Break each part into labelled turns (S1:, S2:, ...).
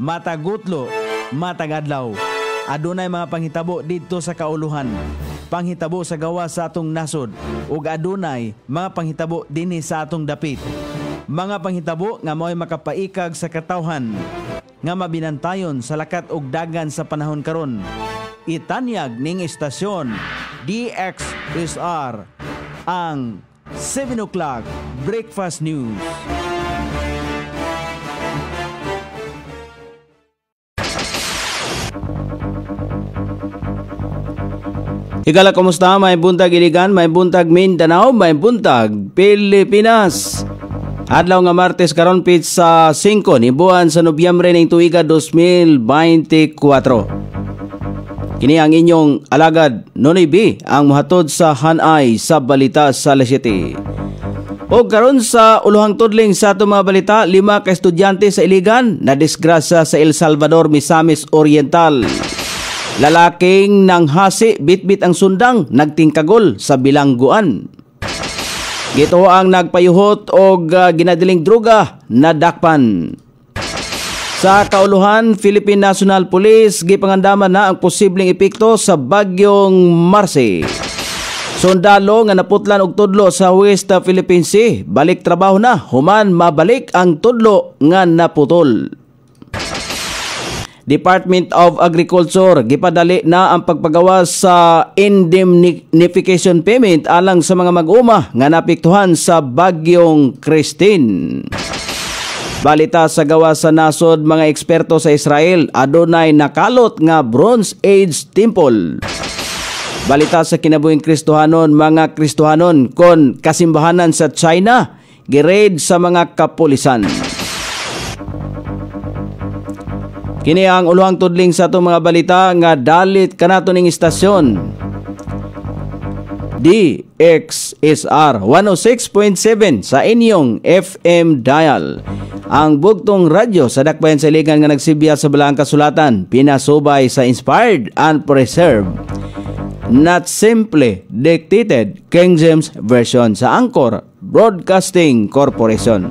S1: matagutlo, matagadlaw. Adunay mga panghitabo dito sa kauluhan. Panghitabo sa gawa sa atong nasod ug adunay mga panghitabo dinhi sa atong dapit. Mga panghitabo nga mo'y makapaikag sa katawhan nga mabinantayon sa lakat ug dagan sa panahon karon. Itanyag ning istasyon DXSR ang 7 o'clock Breakfast News. Ikala kumusta? May buntag Iligan, may buntag Mindanao, may buntag Pilipinas. Adlaw nga Martes karon pit sa 5 ni buwan sa Nobyembre ning tuiga 2024. Kini ang inyong alagad Nonoy B ang muhatod sa Hanay sa balita sa La City. O karon sa ulohang tudling sa ato mga balita, lima ka estudyante sa Iligan na disgrasya sa El Salvador Misamis Oriental. Lalaking nang hasi bitbit ang sundang nagtingkagol sa bilangguan. Gito ang nagpayuhot o uh, ah, ginadiling droga na dakpan. Sa kauluhan, Philippine National Police gipangandaman na ang posibleng epekto sa bagyong Marse. Sundalo nga naputlan og tudlo sa West Philippine Sea, balik trabaho na human mabalik ang tudlo nga naputol. Department of Agriculture gipadali na ang pagpagawa sa indemnification payment alang sa mga mag-uma nga napiktuhan sa bagyong Christine. Balita sa gawa sa nasod mga eksperto sa Israel adunay nakalot nga Bronze Age Temple. Balita sa kinabuhing Kristohanon mga Kristohanon kon kasimbahanan sa China girade sa mga kapulisan. Kini ang uluhang tudling sa itong mga balita nga dalit kanato ning istasyon. DXSR 106.7 sa inyong FM dial. Ang bugtong radyo sa dakbayan sa ligan nga nagsibya sa Balaang Kasulatan, pinasubay sa Inspired and Preserved. Not simply dictated King James Version sa Angkor Broadcasting Corporation.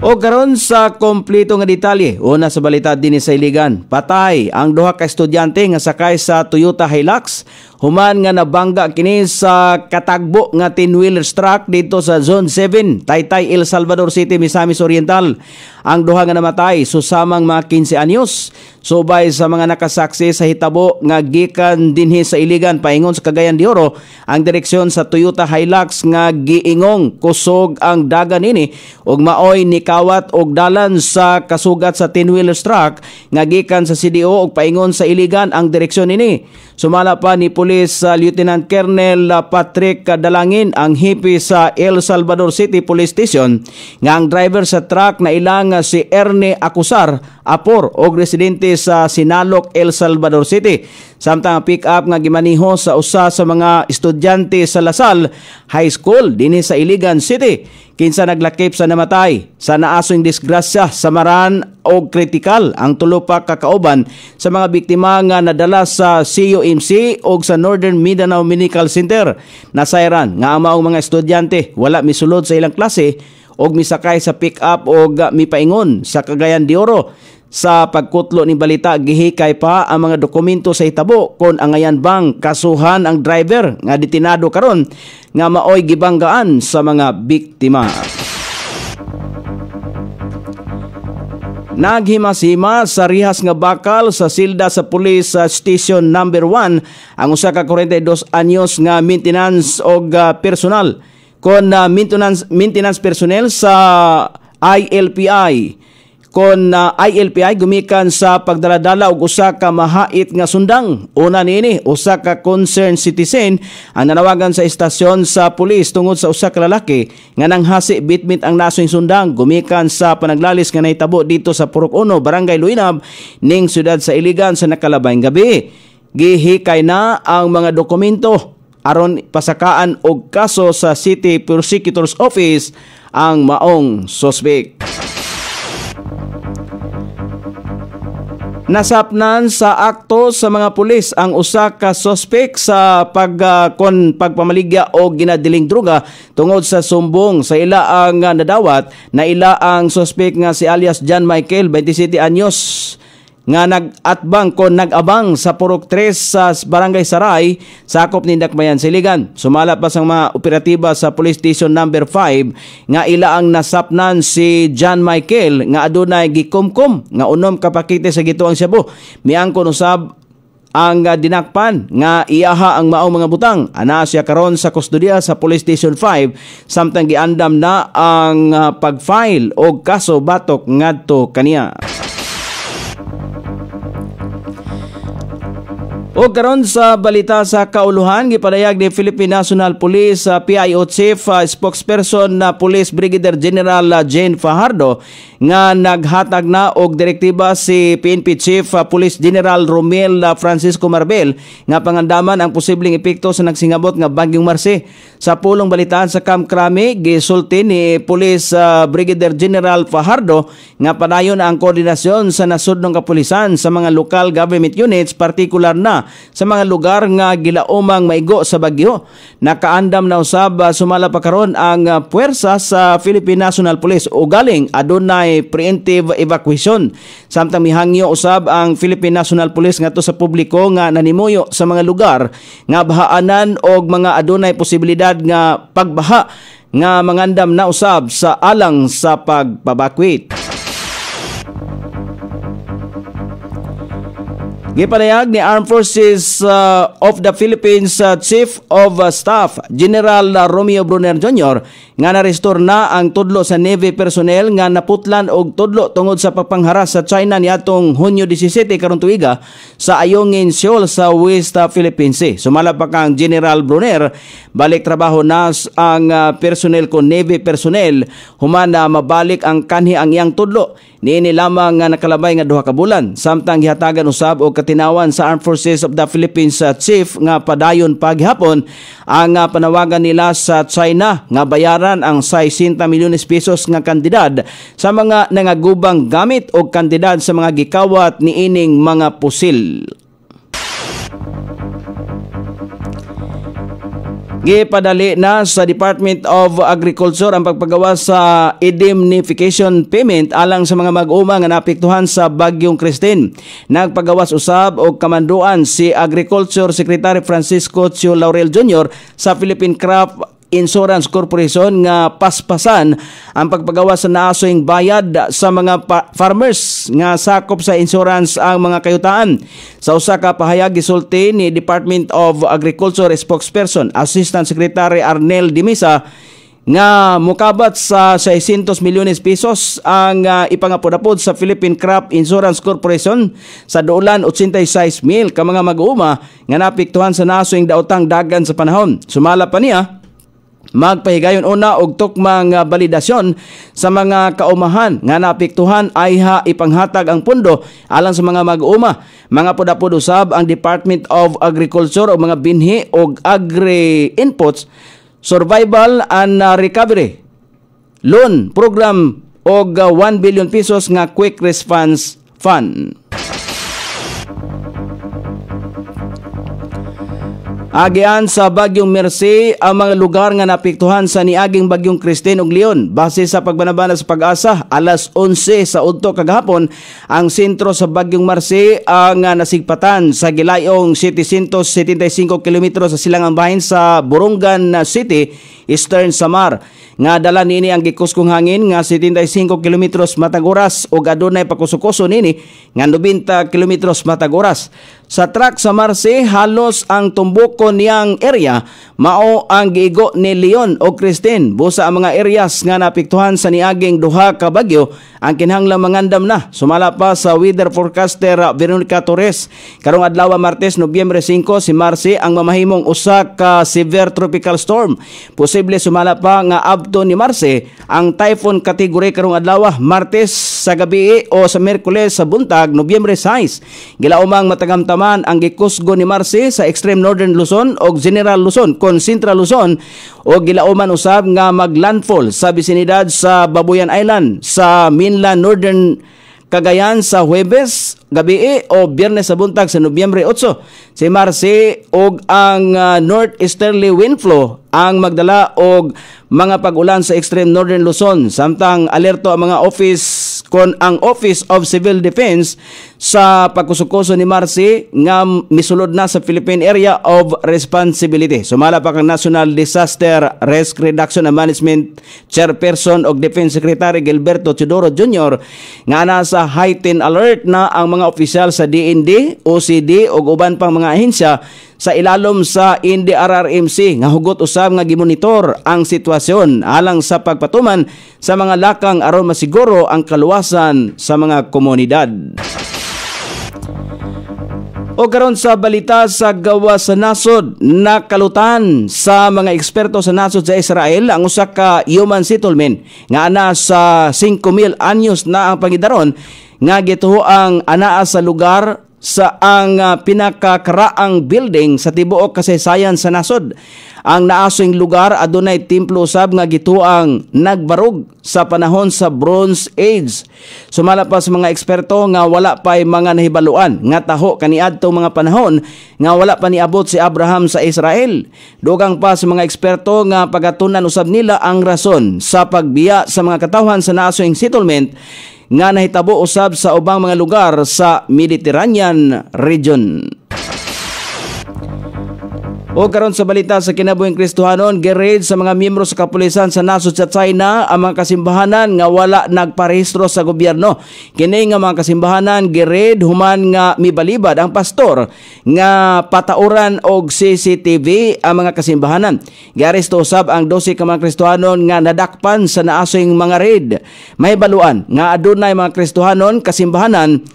S1: O karon sa kompleto nga detalye, una sa balita din sa Iligan, patay ang duha ka estudyante nga sakay sa Toyota Hilux human nga nabangga kini sa katagbo nga 10-wheeler truck dito sa Zone 7, Taytay, El Salvador City, Misamis Oriental. Ang duha nga namatay susamang mga 15 anyos subay sa mga nakasaksi sa hitabo nga gikan dinhi sa Iligan paingon sa Cagayan de Oro ang direksyon sa Toyota Hilux nga giingong kusog ang dagan ini ug maoy kawat og dalan sa kasugat sa 10-wheeler truck nga gikan sa CDO ug paingon sa Iligan ang direksyon ini sumala pa ni Poli Police uh, Lieutenant Colonel ah, Patrick Dalangin ang hipi sa El Salvador City Police Station nga ang driver sa truck na ilang ah, si Erne Acusar Apor og residente sa Sinaloc, El Salvador City. Samtang pick up nga gimaniho sa usa sa mga estudyante sa Lasal High School dinhi sa Iligan City kinsa naglakip sa namatay sa naasong disgrasya sa maran og kritikal ang tulo kakauban sa mga biktima nga nadala sa COMC og sa Northern Mindanao Medical Center. Nasayran nga ang maong mga estudyante wala misulod sa ilang klase og misakay sa pick-up og ah, mipaingon sa Cagayan de Oro. Sa pagkutlo ni balita, gihikay pa ang mga dokumento sa itabo kon angayan bang kasuhan ang driver nga ditinado karon nga maoy gibanggaan sa mga biktima. Naghimasimas sa rihas nga bakal sa silda sa police ah, station number 1 ang usa ka 42 anyos nga maintenance og uh, personal kon uh, ah, maintenance, maintenance personnel sa ILPI kon uh, ah, ILPI gumikan sa pagdala-dala og usa ka mahait nga sundang una nini usa ka concerned citizen ang nanawagan sa istasyon sa pulis tungod sa usa ka lalaki nga nanghasi bitbit ang nasing sundang gumikan sa panaglalis nga nahitabo dito sa Purok 1 Barangay Luinab ning siyudad sa Iligan sa nakalabayng gabi gihikay na ang mga dokumento aron pasakaan og kaso sa City Prosecutor's Office ang maong suspek. Nasapnan sa akto sa mga pulis ang usa ka suspek sa pag uh, kon pagpamaligya o ginadiling droga tungod sa sumbong sa ila ang uh, nadawat na ila ang suspek nga si alias John Michael 27 anyos nga nag-atbang ko nag sa Purok 3 sa Barangay Saray, sakop ni Dakmayan Siligan. Sumala pa sa mga operatiba sa Police Station number no. 5 nga ila ang nasapnan si John Michael nga adunay gikumkum nga unom kapakite sa gituang Cebu. Miangkon usab ang dinakpan nga iyaha ang maong mga butang ana siya karon sa kustodiya sa Police Station 5 samtang giandam na ang ah, pagfile og kaso batok ngadto kaniya O karon sa balita sa kauluhan gipadayag ni Philippine National Police uh, ah, PIO Chief uh, Spokesperson na uh, Police Brigadier General uh, Jane Fajardo nga naghatag na og direktiba si PNP Chief uh, Police General Romel uh, Francisco Marbel nga pangandaman ang posibleng epekto sa nagsingabot nga bagyong Marse. Sa pulong balitaan sa Camp Crame gisulti ni Police uh, Brigadier General Fajardo nga padayon ang koordinasyon sa nasudnong kapulisan sa mga local government units partikular na sa mga lugar nga gilaumang maigo sa bagyo. Nakaandam na usab ah, sumala pa karon ang ah, puwersa sa Philippine National Police o galing adunay preemptive evacuation. Samtang mihangyo usab ang Philippine National Police ngadto sa publiko nga nanimuyo sa mga lugar nga bahaanan og mga adunay posibilidad nga pagbaha nga mangandam na usab sa alang sa pagpabakwit. Gipanayag ni Armed Forces uh, of the Philippines uh, Chief of uh, Staff General uh, Romeo Brunner Jr. nga na-restore na ang tudlo sa Navy personnel nga naputlan og tudlo tungod sa pagpangharas sa China niatong Hunyo 17 karong tuiga sa Ayongin Seoul sa West uh, Philippine Sea. Sumala pa kang General Brunner balik trabaho na ang uh, personnel ko Navy personnel human na mabalik ang kanhi ang iyang tudlo Niini lamang nga nakalabay nga duha ka bulan samtang gihatagan usab og katinawan sa Armed Forces of the Philippines sa uh, chief nga padayon paghapon ang uh, panawagan nila sa China nga bayaran ang 60 milyones pesos nga kantidad sa mga nangagubang gamit o kantidad sa mga gikawat niining mga pusil. Gipadali na sa Department of Agriculture ang pagpagawa sa indemnification payment alang sa mga mag-uma nga naapektuhan sa Bagyong Christine. Nagpagawas usab og kamanduan si Agriculture Secretary Francisco Tio Laurel Jr. sa Philippine Crop Insurance Corporation nga paspasan ang pagpagawa sa naasoing bayad sa mga farmers nga sakop sa insurance ang mga kayutaan. Sa usaka pahayag gisulti ni Department of Agriculture spokesperson Assistant Secretary Arnel Dimisa nga mukabat sa 600 milyones pesos ang uh, ipangapodapod sa Philippine Crop Insurance Corporation sa duulan 86 mil ka mga mag-uuma nga napiktuhan sa nasoing daotang dagan sa panahon. Sumala pa niya magpahigayon una og tukmang balidasyon sa mga kaumahan nga naapektuhan ay ha ipanghatag ang pundo alang sa mga mag-uma mga pudapod usab ang Department of Agriculture og mga binhi og agri inputs survival and uh, recovery loan program og 1 uh, billion pesos nga quick response fund Agian sa Bagyong Mercy ang mga lugar nga naapektuhan sa niaging Bagyong Kristen ug Leon. Base sa pagbanabana sa pag-asa, alas 11 sa udto kagahapon, ang sentro sa Bagyong Mercy ang ah, nasigpatan sa gilayong 775 km sa silangang bahin sa Burungan City, Eastern Samar. Nga dala nini ang gikuskong hangin nga 75 km matag oras ug adunay pakusukoso nini nga 90 km matag oras. Sa track sa Marse, halos ang tumboko niyang area mao ang giigo ni Leon o Christine. Busa ang mga areas nga napiktuhan sa niaging duha ka bagyo ang kinhanglang mangandam na. Sumala pa sa weather forecaster Veronica Torres. Karong adlaw Martes, Nobyembre 5 si Marse ang mamahimong usa ka severe tropical storm. Posible sumala pa nga abto ni Marse ang typhoon category karong adlaw Martes sa gabi o sa Miyerkules sa buntag Nobyembre 6. Gilaumang matagamtam naman ang gikusgo ni Marcy sa extreme northern Luzon o General Luzon kon Central Luzon o gilauman usab nga maglandfall sa bisinidad sa Babuyan Island sa mainland northern Cagayan sa Huwebes gabi eh, o biyernes sa buntag sa Nobyembre 8. Si Marcy og ang uh, ah, northeasterly wind flow ang magdala og mga pag-ulan sa extreme northern Luzon samtang alerto ang mga office kon ang Office of Civil Defense sa pagkusukoso ni Marcy nga misulod na sa Philippine Area of Responsibility. Sumala pa kang National Disaster Risk Reduction and Management Chairperson og Defense Secretary Gilberto Teodoro Jr. nga ana sa heightened alert na ang mga mga opisyal sa DND, OCD ug uban pang mga ahensya sa ilalom sa NDRRMC nga hugot usab nga gimonitor ang sitwasyon alang sa pagpatuman sa mga lakang aron masiguro ang kaluwasan sa mga komunidad. O karon sa balita sa gawa sa nasod nakalutan sa mga eksperto sa nasod sa Israel ang usa ka human settlement nga ana sa 5,000 anyos na ang pangidaron nga gituo ang anaa sa lugar sa ang uh, ah, pinakakaraang building sa tibuok kasaysayan sa nasod. Ang naasing lugar adunay templo usab nga gituang nagbarug sa panahon sa Bronze Age. Sumala pa sa mga eksperto nga wala pay mga nahibaluan nga taho kaniadtong mga panahon nga wala pa niabot si Abraham sa Israel. Dugang pa sa mga eksperto nga pagatunan usab nila ang rason sa pagbiya sa mga katawhan sa naasing settlement nga nahitabo usab sa ubang mga lugar sa Mediterranean region. O karon sa balita sa kinabuhing Kristohanon, geraid sa mga miyembro sa kapulisan sa nasod sa China ang mga kasimbahanan nga wala nagparehistro sa gobyerno. Kini nga mga kasimbahanan geraid human nga mibalibad ang pastor nga patauran og CCTV ang mga kasimbahanan. Garesto usab ang 12 ka mga Kristohanon nga nadakpan sa naasing mga raid. May baluan nga adunay mga Kristohanon kasimbahanan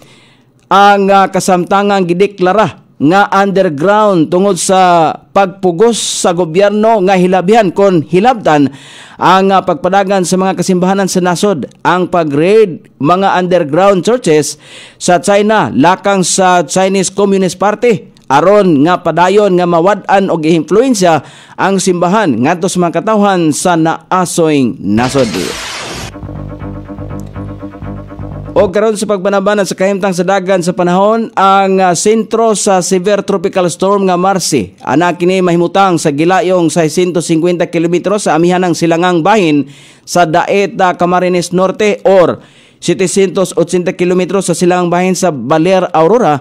S1: ang uh, kasamtangang gideklara nga underground tungod sa pagpugos sa gobyerno nga hilabihan kon hilabtan ang ah, pagpadagan sa mga kasimbahanan sa nasod ang pag-raid mga underground churches sa China lakang sa Chinese Communist Party aron nga padayon nga mawad-an og impluwensya ang simbahan ngadto sa mga katawhan sa naasoing nasod. O karon sa pagbanabana sa kahimtang sa dagan sa panahon ang ah, sentro sa severe tropical storm nga Marcy. Ana kini mahimutang sa gilayong 650 km sa amihanang silangang bahin sa Daet Camarines Norte or 780 km sa silangang bahin sa Baler Aurora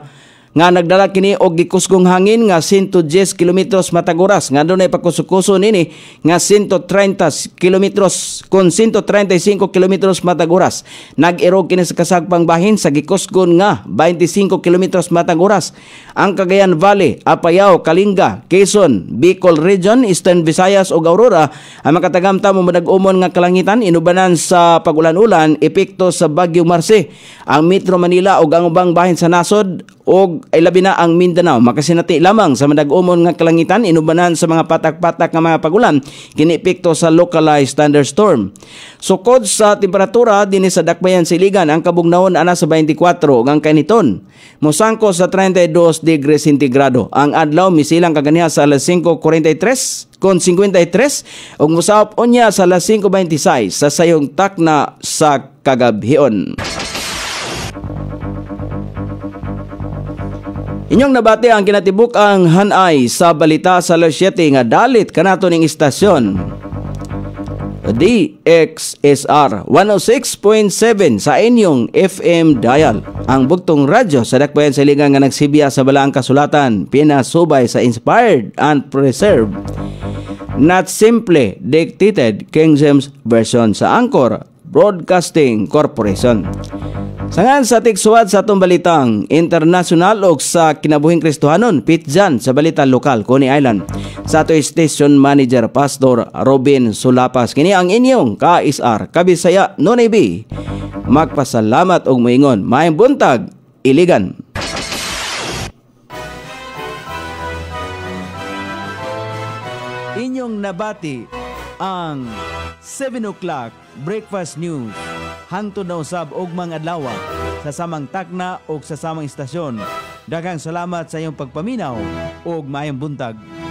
S1: nga nagdala kini og gikusgong hangin nga 110 kilometros matag oras nga dunay pakusukuso nini nga 130 kilometros kon 135 kilometros matag oras nag-erog kini sa kasagpang bahin sa gikusgon nga 25 kilometros matag oras ang Cagayan Valley Apayao Kalinga Quezon Bicol Region Eastern Visayas ug Aurora ang makatagamta mo madag-umon nga kalangitan inubanan sa pagulan-ulan epekto sa Bagyo Marce ang Metro Manila ug ang ubang bahin sa nasod o ay labi na ang Mindanao makasinati lamang sa managumon nga kalangitan inubanan sa mga patak-patak nga mga pagulan kinipikto sa localized thunderstorm sukod sa temperatura dinhi sa dakbayan siligan ang kabugnaon ana sa 24 ang kaniton mosangko sa 32 e degrees centigrado ang adlaw misilang kaganiha sa alas 5:43 kon 53 ug mosaop unya sa alas 5:26 sa sayong takna sa kagabhion Inyong nabati ang kinatibuk ang hanay sa balita sa Losyete nga dalit kanato ning istasyon. DXSR 106.7 sa inyong FM dial. Ang bugtong radyo sa dakbayan sa ligang nga nagsibya sa Balaang Kasulatan, pinasubay sa Inspired and Preserved. Not simple dictated King James Version sa Angkor Broadcasting Corporation. Sangan sa tigsuwad sa atong balitang international o sa kinabuhing Kristohanon, pitjan sa balita lokal, Coney Island. Sa ato station manager, Pastor Robin Sulapas. Kini ang inyong KSR, Kabisaya, Nonay Magpasalamat og muingon. Maayong buntag, iligan. Inyong nabati ang 7 o'clock breakfast news. Hantod na usab og mga adlaw sa samang takna o sa samang istasyon. Daghang salamat sa iyong pagpaminaw og maayong buntag.